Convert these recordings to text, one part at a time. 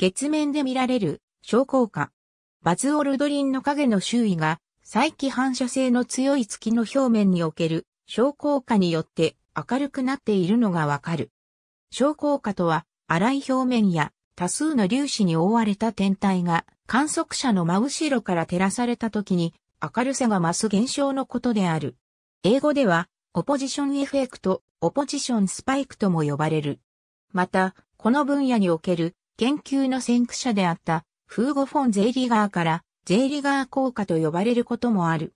月面で見られる昇降下。バズ・オルドリンの影の周囲が、再起反射性の強い月の表面における昇降下によって明るくなっているのがわかる。昇降下とは、荒い表面や多数の粒子に覆われた天体が観測者の真後ろから照らされた時に明るさが増す現象のことである。英語では、オポジションエフェクト、オポジションスパイクとも呼ばれる。また、この分野における研究の先駆者であったフーゴ・フォン・ゼイリガーからゼイリガー効果と呼ばれることもある。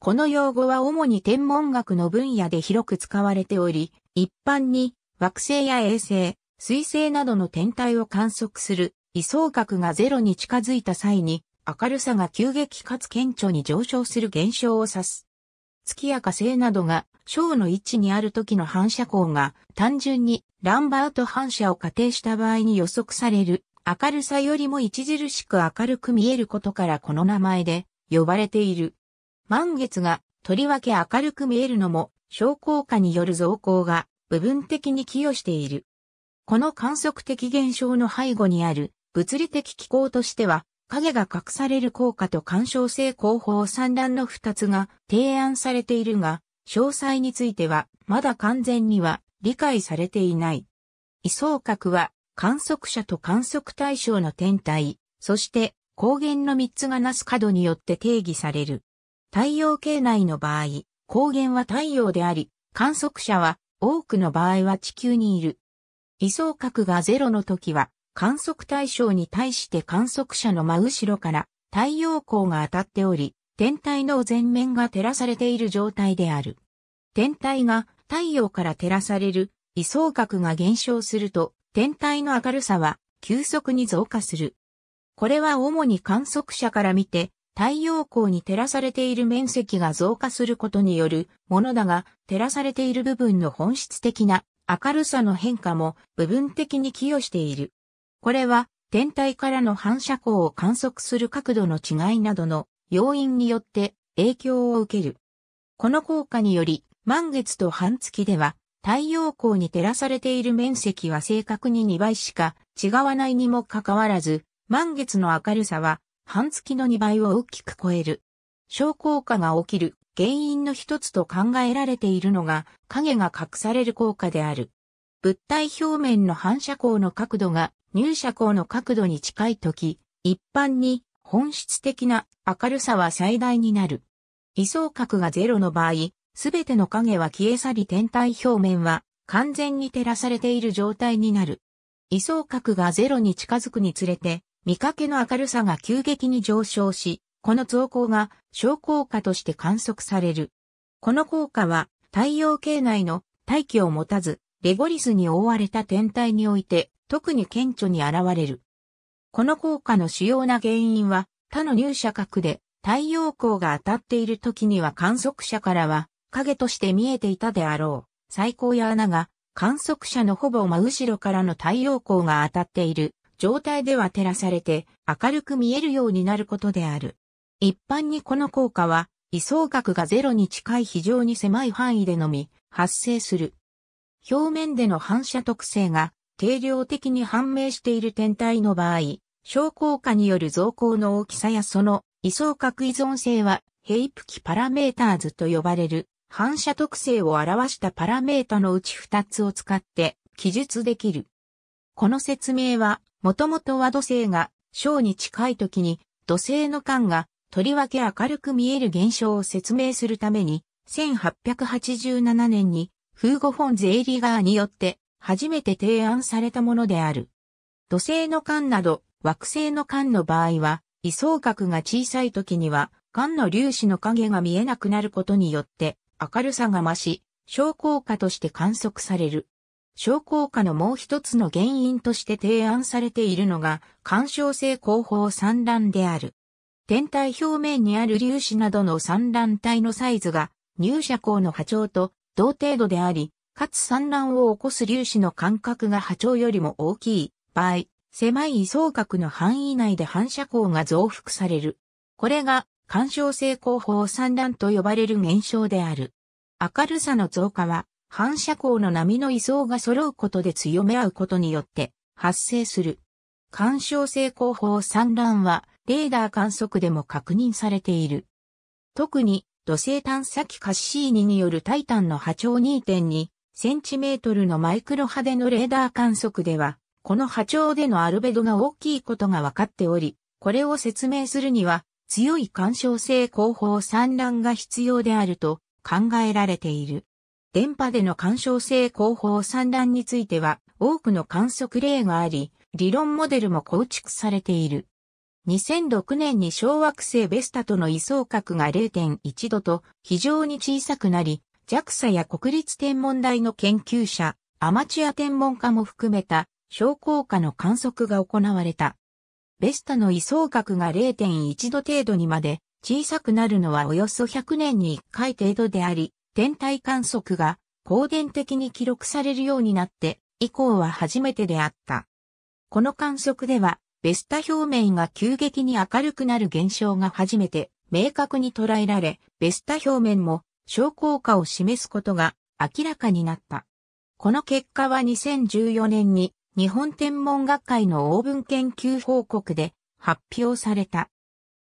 この用語は主に天文学の分野で広く使われており、一般に惑星や衛星、水星などの天体を観測する位相角がゼロに近づいた際に明るさが急激かつ顕著に上昇する現象を指す。月や火星などが小の位置にある時の反射光が単純にランバート反射を仮定した場合に予測される明るさよりも著しく明るく見えることからこの名前で呼ばれている。満月がとりわけ明るく見えるのも小効果による増光が部分的に寄与している。この観測的現象の背後にある物理的機構としては影が隠される効果と干渉性後方散乱の二つが提案されているが、詳細についてはまだ完全には理解されていない。位相角は観測者と観測対象の天体、そして光源の3つがなす角によって定義される。太陽系内の場合、光源は太陽であり、観測者は多くの場合は地球にいる。位相角がゼロの時は観測対象に対して観測者の真後ろから太陽光が当たっており、天体の前面が照らされている状態である。天体が太陽から照らされる位相角が減少すると、天体の明るさは急速に増加する。これは主に観測者から見て、太陽光に照らされている面積が増加することによるものだが、照らされている部分の本質的な明るさの変化も部分的に寄与している。これは天体からの反射光を観測する角度の違いなどの要因によって影響を受ける。この効果により満月と半月では、太陽光に照らされている面積は正確に2倍しか違わないにもかかわらず、満月の明るさは半月の2倍を大きく超える。小効果が起きる原因の一つと考えられているのが影が隠される効果である。物体表面の反射光の角度が入射光の角度に近いとき、一般に本質的な明るさは最大になる。位相角がゼロの場合、すべての影は消え去り天体表面は完全に照らされている状態になる。位相角がゼロに近づくにつれて、見かけの明るさが急激に上昇し、この増光が小効果として観測される。この効果は太陽系内の大気を持たず、レゴリスに覆われた天体において特に顕著に現れる。この効果の主要な原因は他の入射角で太陽光が当たっている時には観測者からは影として見えていたであろう、最高や穴が、観測者のほぼ真後ろからの太陽光が当たっている状態では照らされて明るく見えるようになることである。一般にこの効果は、位相角がゼロに近い非常に狭い範囲でのみ発生する。表面での反射特性が定量的に判明している天体の場合、小効果による増光の大きさやその位相角依存性はヘイプキパラメーターズと呼ばれる反射特性を表したパラメータのうち2つを使って記述できる。この説明は、もともとは土星が小に近い時に土星の間がとりわけ明るく見える現象を説明するために、1887年にフーゴ・フォン・ゼイリガーによって初めて提案されたものである。土星の間など惑星の間の場合は、位相角が小さい時には、間の粒子の影が見えなくなることによって、明るさが増し、昇降下として観測される。昇降下のもう一つの原因として提案されているのが、干渉性後方散乱である。天体表面にある粒子などの産卵体のサイズが、入射光の波長と同程度であり、かつ産卵を起こす粒子の間隔が波長よりも大きい場合、狭い位相角の範囲内で反射光が増幅される。これが干渉性光法散乱と呼ばれる現象である。明るさの増加は、反射光の波の位相が揃うことで強め合うことによって発生する。干渉性光法散乱は、レーダー観測でも確認されている。特に、土星探査機カッシーニによるタイタンの波長2.2センチメートルのマイクロ波でのレーダー観測では、この波長でのアルベドが大きいことが分かっており、これを説明するには、強い干渉性後方散乱が必要であると考えられている。電波での干渉性後方散乱については多くの観測例があり、理論モデルも構築されている。2006年に小惑星ベスタとの位相角が0.1度と非常に小さくなり、JAXA や国立天文台の研究者、アマチュア天文家も含めた昇降下の観測が行われた。ベスタの位相角が0.1度程度にまで小さくなるのはおよそ100年に1回程度であり、天体観測が光電的に記録されるようになって以降は初めてであった。この観測では、ベスタ表面が急激に明るくなる現象が初めて明確に捉えられ、ベスタ表面も小効下を示すことが明らかになった。この結果は2014年に日本天文学会のオーブン研究報告で発表された。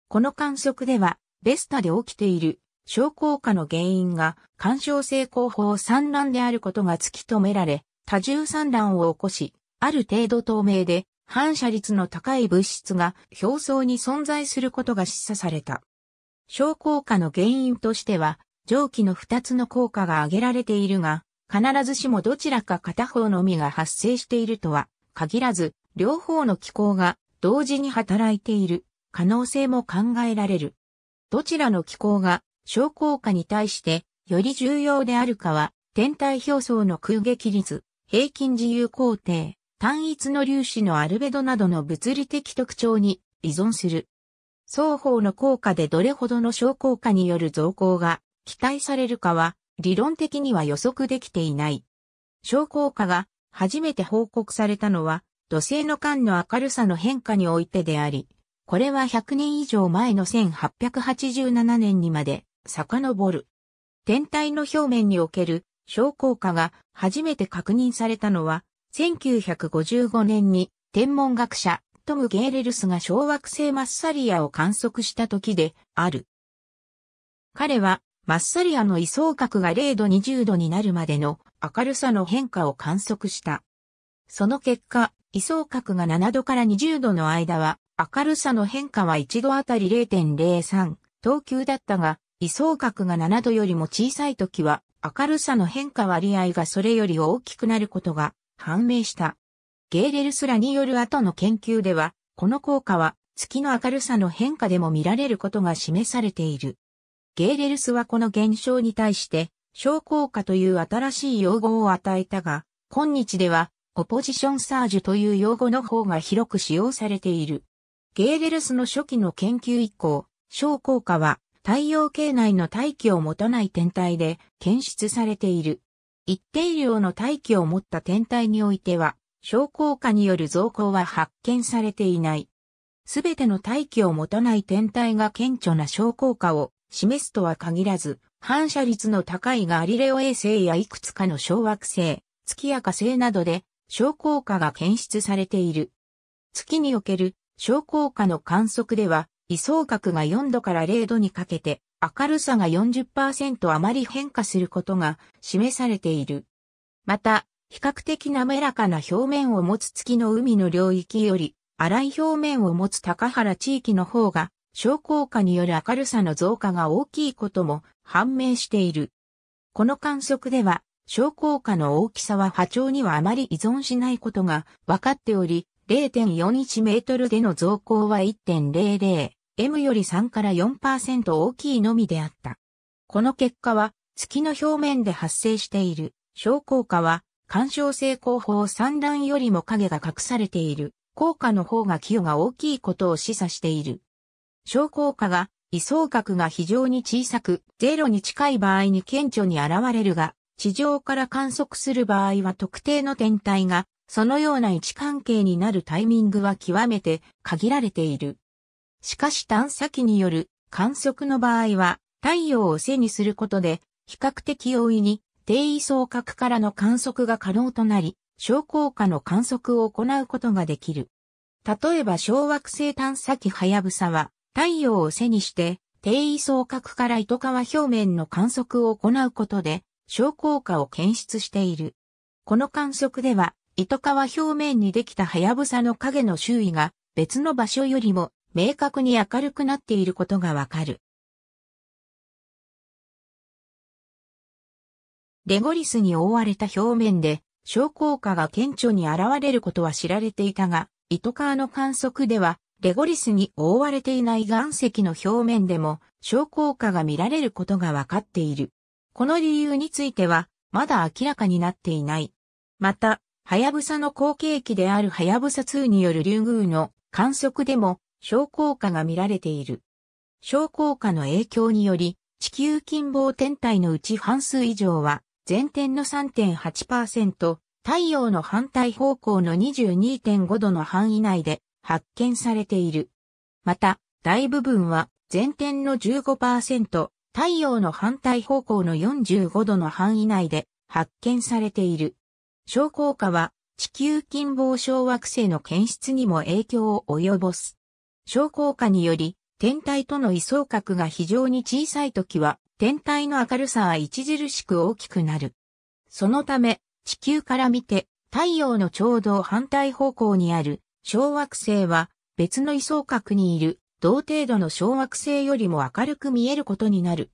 この観測では、ベスタで起きている小効下の原因が干渉性候補産卵であることが突き止められ、多重産卵を起こし、ある程度透明で反射率の高い物質が表層に存在することが示唆された。小効下の原因としては、蒸気の2つの効果が挙げられているが、必ずしもどちらか片方のみが発生しているとは限らず、両方の機構が同時に働いている可能性も考えられる。どちらの気候が昇効下に対してより重要であるかは、天体表層の空撃率、平均自由工程、単一の粒子のアルベドなどの物理的特徴に依存する。双方の効果でどれほどの昇効下による増高が期待されるかは、理論的には予測できていない。昇降下が初めて報告されたのは、土星の間の明るさの変化においてであり、これは100年以上前の1887年にまで遡る。天体の表面における昇降下が初めて確認されたのは、1955年に天文学者トム・ゲーレルスが小惑星マッサリアを観測した時である。彼はマッサリアの位相角が0度20度になるまでの明るさの変化を観測した。その結果、位相角が7度から20度の間は、明るさの変化は1度あたり0.03、等級だったが、位相角が7度よりも小さい時は、明るさの変化割合がそれより大きくなることが判明した。ゲーレルスラによる後の研究では、この効果は月の明るさの変化でも見られることが示されている。ゲーレルスはこの現象に対して、昇降下という新しい用語を与えたが、今日では、オポジションサージュという用語の方が広く使用されている。ゲーレルスの初期の研究以降、昇降下は太陽系内の大気を持たない天体で検出されている。一定量の大気を持った天体においては、昇降下による増降は発見されていない。すべての大気を持たない天体が顕著な昇降下を示すとは限らず、反射率の高いガリレオ衛星やいくつかの小惑星、月や火星などで小効果が検出されている。月における小効果の観測では、位相角が4度から0度にかけて、明るさが40%余り変化することが示されている。また、比較的滑らかな表面を持つ月の海の領域より、荒い表面を持つ高原地域の方が症候下による明るさの増加が大きいことも判明している。この観測では、症候下の大きさは波長にはあまり依存しないことが分かっており、0.41メートルでの増高は 1.00m より3から4%大きいのみであった。この結果は、月の表面で発生している症候下は、干渉性補を産卵よりも影が隠されている、効果の方が寄与が大きいことを示唆している。昇降下が、位相角が非常に小さく、0に近い場合に顕著に現れるが、地上から観測する場合は特定の天体が、そのような位置関係になるタイミングは極めて限られている。しかし探査機による観測の場合は、太陽を背にすることで、比較的容易に低位相角からの観測が可能となり、小効果の観測を行うことができる。例えば小惑星探査機はやぶさは、太陽を背にして、低位相角から糸川表面の観測を行うことで、昇降下を検出している。この観測では、糸川表面にできたハヤブサの影の周囲が別の場所よりも明確に明るくなっていることがわかる。レゴリスに覆われた表面で、昇降下が顕著に現れることは知られていたが、糸川の観測では、レゴリスに覆われていない岩石の表面でも昇降下が見られることがわかっている。この理由については、まだ明らかになっていない。また、ハヤブサの後継機であるハヤブサ2によるリュウグウの観測でも昇降下が見られている。昇降下の影響により、地球近傍天体のうち半数以上は、前天の3.8%、太陽の反対方向の22.5度の範囲内で発見されている。また、大部分は前天の15%、太陽の反対方向の45度の範囲内で発見されている。昇降下は地球近傍小惑星の検出にも影響を及ぼす。昇降下により天体との位相角が非常に小さい時は天体の明るさは著しく大きくなる。そのため地球から見て太陽のちょうど反対方向にある小惑星は別の位相角にいる同程度の小惑星よりも明るく見えることになる。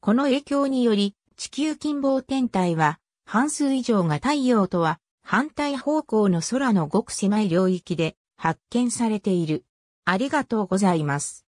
この影響により地球近傍天体は半数以上が太陽とは反対方向の空のごく狭い領域で発見されている。ありがとうございます。